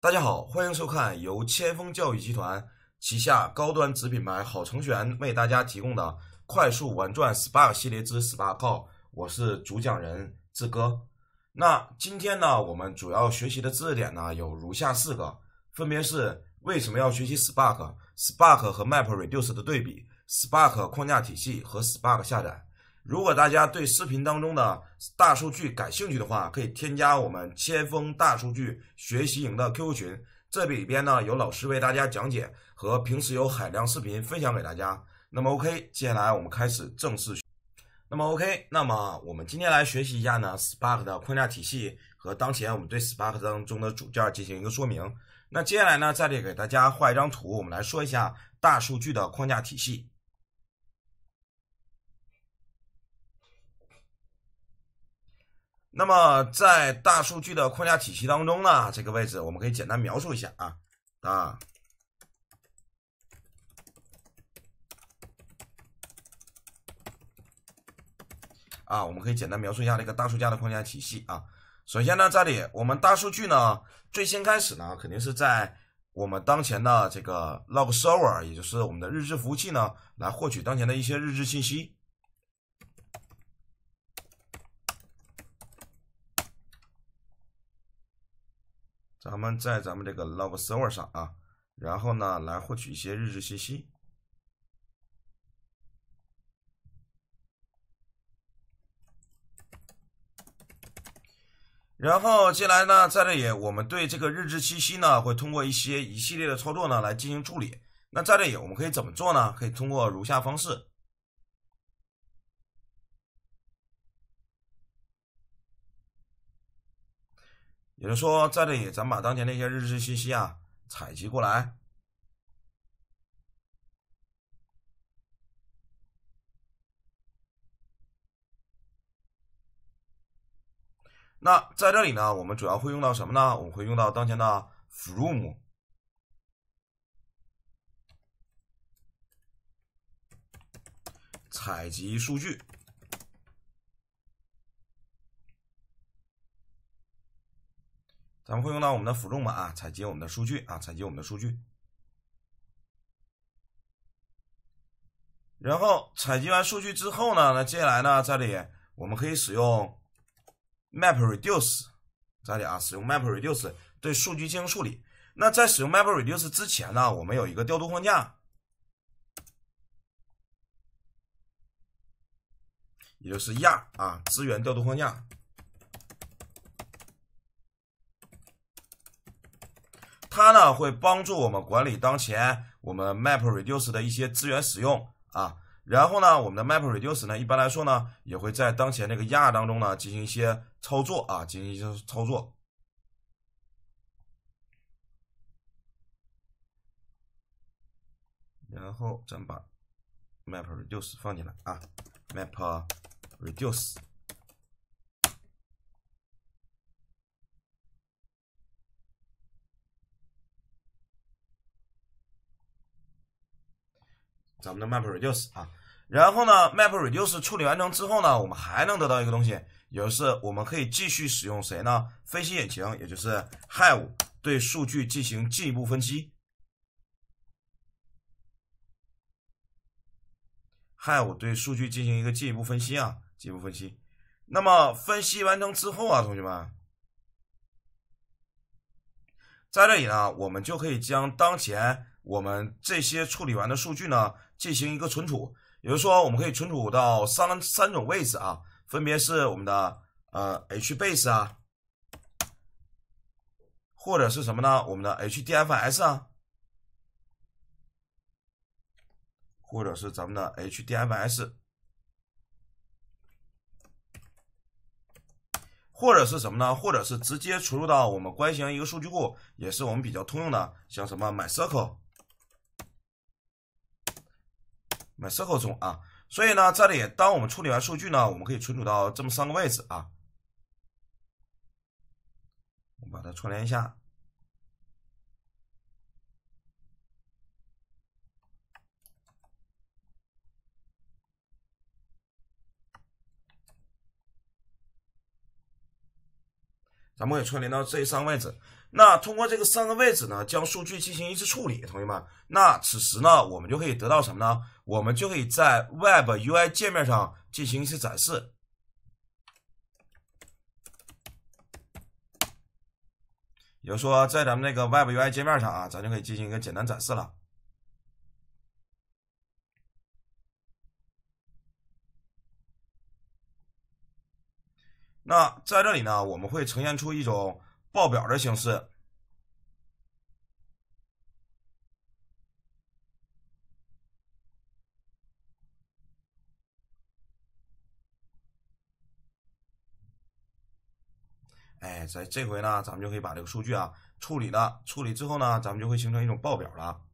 大家好，欢迎收看由千锋教育集团旗下高端子品牌好程序员为大家提供的快速玩转 Spark 系列之 Spark l 我是主讲人志哥。那今天呢，我们主要学习的知识点呢有如下四个，分别是为什么要学习 Spark？Spark 和 MapReduce 的对比，Spark 框架体系和 Spark 下载。如果大家对视频当中的大数据感兴趣的话，可以添加我们千锋大数据学习营的 QQ 群，这里边呢有老师为大家讲解和平时有海量视频分享给大家。那么 OK，接下来我们开始正式。那么 OK，那么我们今天来学习一下呢 Spark 的框架体系和当前我们对 Spark 当中的组件进行一个说明。那接下来呢在这里给大家画一张图，我们来说一下大数据的框架体系。那么，在大数据的框架体系当中呢，这个位置我们可以简单描述一下啊啊啊！我们可以简单描述一下这个大数据的框架体系啊。首先呢，这里我们大数据呢，最先开始呢，肯定是在我们当前的这个 log server，也就是我们的日志服务器呢，来获取当前的一些日志信息。咱们在咱们这个 log server 上啊，然后呢，来获取一些日志信息。然后接下来呢，在这里，我们对这个日志信息呢，会通过一些一系列的操作呢，来进行处理。那在这里，我们可以怎么做呢？可以通过如下方式。也就是说，在这里，咱把当前那些日志信息啊采集过来。那在这里呢，我们主要会用到什么呢？我们会用到当前的 from 采集数据。咱们会用到我们的辅助码啊，采集我们的数据啊，采集我们的数据。然后采集完数据之后呢，那接下来呢，这里我们可以使用 Map Reduce，这里啊，使用 Map Reduce 对数据进行处理。那在使用 Map Reduce 之前呢，我们有一个调度框架，也就是亚啊资源调度框架。它呢会帮助我们管理当前我们 Map Reduce 的一些资源使用啊，然后呢，我们的 Map Reduce 呢，一般来说呢，也会在当前这个亚当中呢进行一些操作啊，进行一些操作。然后咱把 Map Reduce 放进来啊，Map Reduce。咱们的 map reduce 啊，然后呢，map reduce 处理完成之后呢，我们还能得到一个东西，也就是我们可以继续使用谁呢？分析引擎，也就是 have 对数据进行进一步分析，have 对数据进行一个进一步分析啊，进一步分析。那么分析完成之后啊，同学们，在这里呢，我们就可以将当前。我们这些处理完的数据呢，进行一个存储，也就是说，我们可以存储到三三种位置啊，分别是我们的呃 H Base 啊，或者是什么呢？我们的 HDFS 啊，或者是咱们的 HDFS，或者是什么呢？或者是直接存入到我们关系型一个数据库，也是我们比较通用的，像什么 MySQL。MySQL 中啊，所以呢，这里当我们处理完数据呢，我们可以存储到这么三个位置啊。我们把它串联一下，咱们给串联到这三个位置。那通过这个三个位置呢，将数据进行一次处理，同学们，那此时呢，我们就可以得到什么呢？我们就可以在 Web UI 界面上进行一次展示，也就说，在咱们那个 Web UI 界面上啊，咱就可以进行一个简单展示了。那在这里呢，我们会呈现出一种。报表的形式，哎，在这回呢，咱们就可以把这个数据啊处理了，处理之后呢，咱们就会形成一种报表了。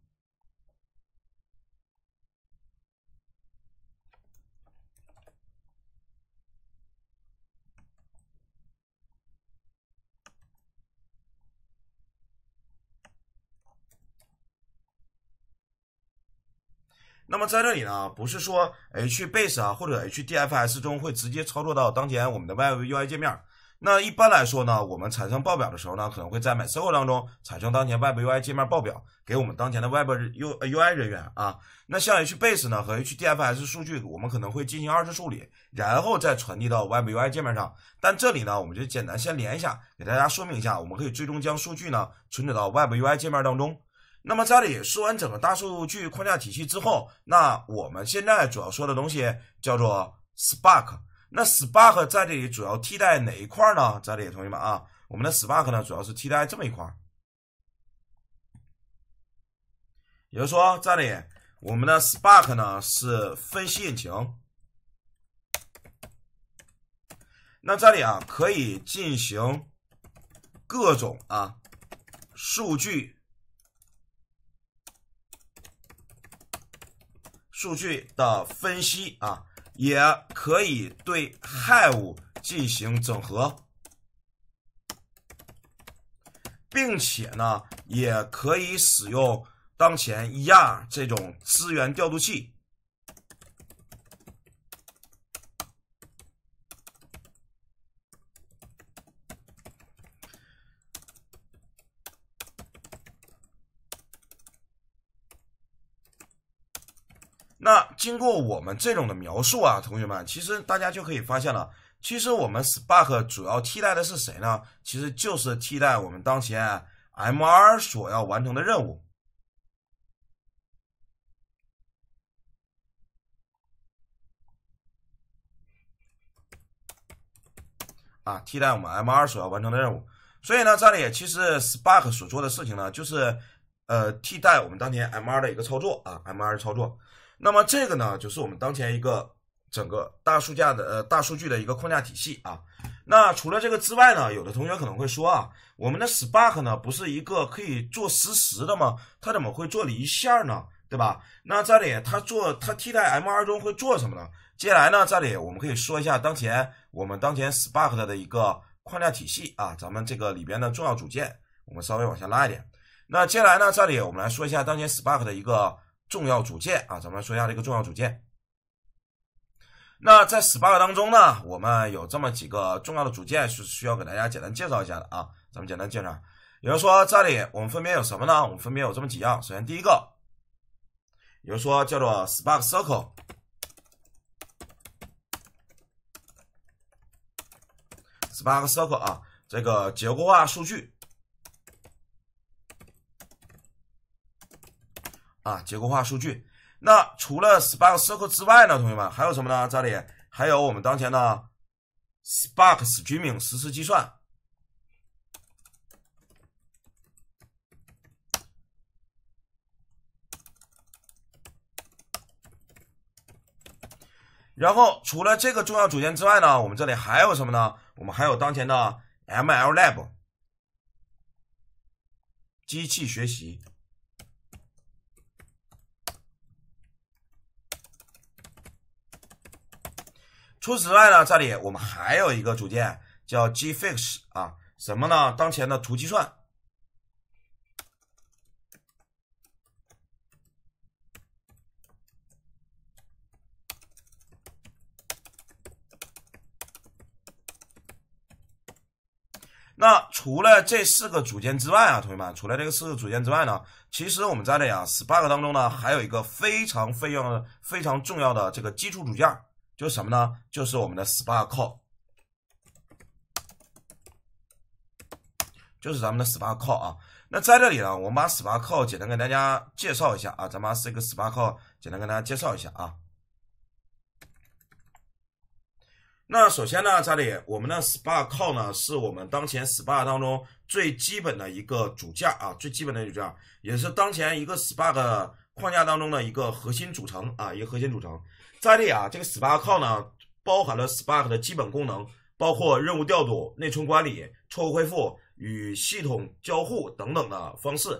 那么在这里呢，不是说 H Base 啊或者 HDFS 中会直接操作到当前我们的 Web UI 界面。那一般来说呢，我们产生报表的时候呢，可能会在 My SQL 当中产生当前 Web UI 界面报表，给我们当前的 Web U UI 人员啊。那像 H Base 呢和 HDFS 数据，我们可能会进行二次处理，然后再传递到 Web UI 界面上。但这里呢，我们就简单先连一下，给大家说明一下，我们可以最终将数据呢存储到 Web UI 界面当中。那么这里说完整个大数据框架体系之后，那我们现在主要说的东西叫做 Spark。那 Spark 在这里主要替代哪一块呢？这里同学们啊，我们的 Spark 呢主要是替代这么一块，也就是说，这里我们的 Spark 呢是分析引擎。那这里啊可以进行各种啊数据。数据的分析啊，也可以对 h a v e 进行整合，并且呢，也可以使用当前 ER 这种资源调度器。经过我们这种的描述啊，同学们，其实大家就可以发现了，其实我们 Spark 主要替代的是谁呢？其实就是替代我们当前 MR 所要完成的任务啊，替代我们 MR 所要完成的任务。所以呢，这里其实 Spark 所做的事情呢，就是呃，替代我们当前 MR 的一个操作啊，MR 操作。那么这个呢，就是我们当前一个整个大数据的呃大数据的一个框架体系啊。那除了这个之外呢，有的同学可能会说啊，我们的 Spark 呢不是一个可以做实时的吗？它怎么会做离线呢？对吧？那这里它做它替代 MR 中会做什么呢？接下来呢，这里我们可以说一下当前我们当前 Spark 的一个框架体系啊，咱们这个里边的重要组件，我们稍微往下拉一点。那接下来呢，这里我们来说一下当前 Spark 的一个。重要组件啊，咱们说一下这个重要组件。那在 Spark 当中呢，我们有这么几个重要的组件是需要给大家简单介绍一下的啊。咱们简单介绍，比如说，这里我们分别有什么呢？我们分别有这么几样。首先第一个，比如说叫做 Spark Circle，Spark Circle 啊，这个结构化数据。啊，结构化数据。那除了 Spark c i r c l e 之外呢，同学们还有什么呢？这里还有我们当前的 Spark Streaming 实时计算。然后除了这个重要组件之外呢，我们这里还有什么呢？我们还有当前的 ML Lab 机器学习。除此之外呢，这里我们还有一个组件叫 g fix 啊，什么呢？当前的图计算。那除了这四个组件之外啊，同学们，除了这个四个组件之外呢，其实我们这里啊，Spark 当中呢，还有一个非常非常非常重要的这个基础组件。就是什么呢？就是我们的 Spark，call，就是咱们的 Spark。call 啊，那在这里呢，我们把 Spark call 简单跟大家介绍一下啊，咱把这个 Spark，call 简单跟大家介绍一下啊。那首先呢，这里我们的 Spark call 呢，是我们当前 Spark 当中最基本的一个主架啊，最基本的主架，也是当前一个 Spark 框架当中的一个核心组成啊，一个核心组成。再里啊，这个 Spark c 呢，包含了 Spark 的基本功能，包括任务调度、内存管理、错误恢复与系统交互等等的方式。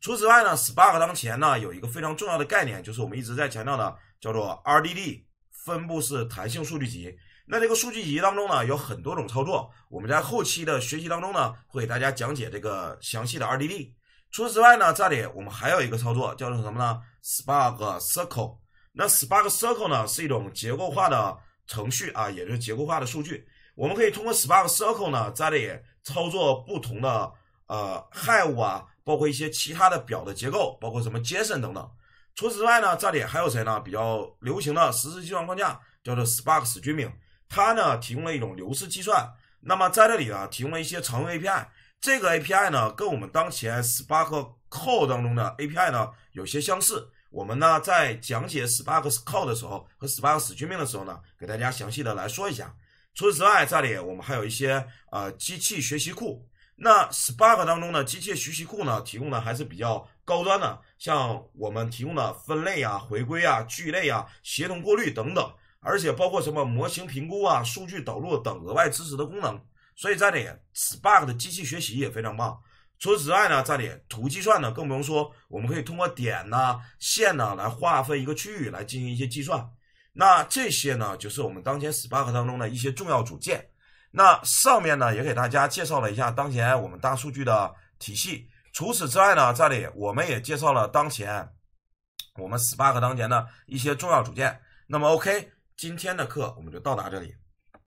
除此之外呢，Spark 当前呢有一个非常重要的概念，就是我们一直在强调的，叫做 RDD 分布式弹性数据集。那这个数据集当中呢，有很多种操作，我们在后期的学习当中呢，会给大家讲解这个详细的 RDD。除此之外呢，这里我们还有一个操作叫做什么呢？Spark c i r c l e 那 Spark r c l e 呢是一种结构化的程序啊，也是结构化的数据。我们可以通过 Spark r c l e 呢在这里操作不同的呃 Hive 啊，包括一些其他的表的结构，包括什么 JSON 等等。除此之外呢，这里还有谁呢？比较流行的实时计算框架叫做 Spark Streaming，它呢提供了一种流式计算。那么在这里呢，提供了一些常用 API，这个 API 呢跟我们当前 Spark Code 当中的 API 呢有些相似。我们呢，在讲解 Spark s c o u t 的时候和 Spark SQL 命的时候呢，给大家详细的来说一下。除此之外，这里我们还有一些呃机器学习库。那 Spark 当中的机器学习库呢，提供的还是比较高端的，像我们提供的分类啊、回归啊、聚类啊、协同过滤等等，而且包括什么模型评估啊、数据导入等额外支持的功能。所以这里，Spark 的机器学习也非常棒。除此之外呢，这里图计算呢更不用说，我们可以通过点呢、线呢来划分一个区域来进行一些计算。那这些呢就是我们当前 Spark 当中的一些重要组件。那上面呢也给大家介绍了一下当前我们大数据的体系。除此之外呢，这里我们也介绍了当前我们 Spark 当前的一些重要组件。那么 OK，今天的课我们就到达这里。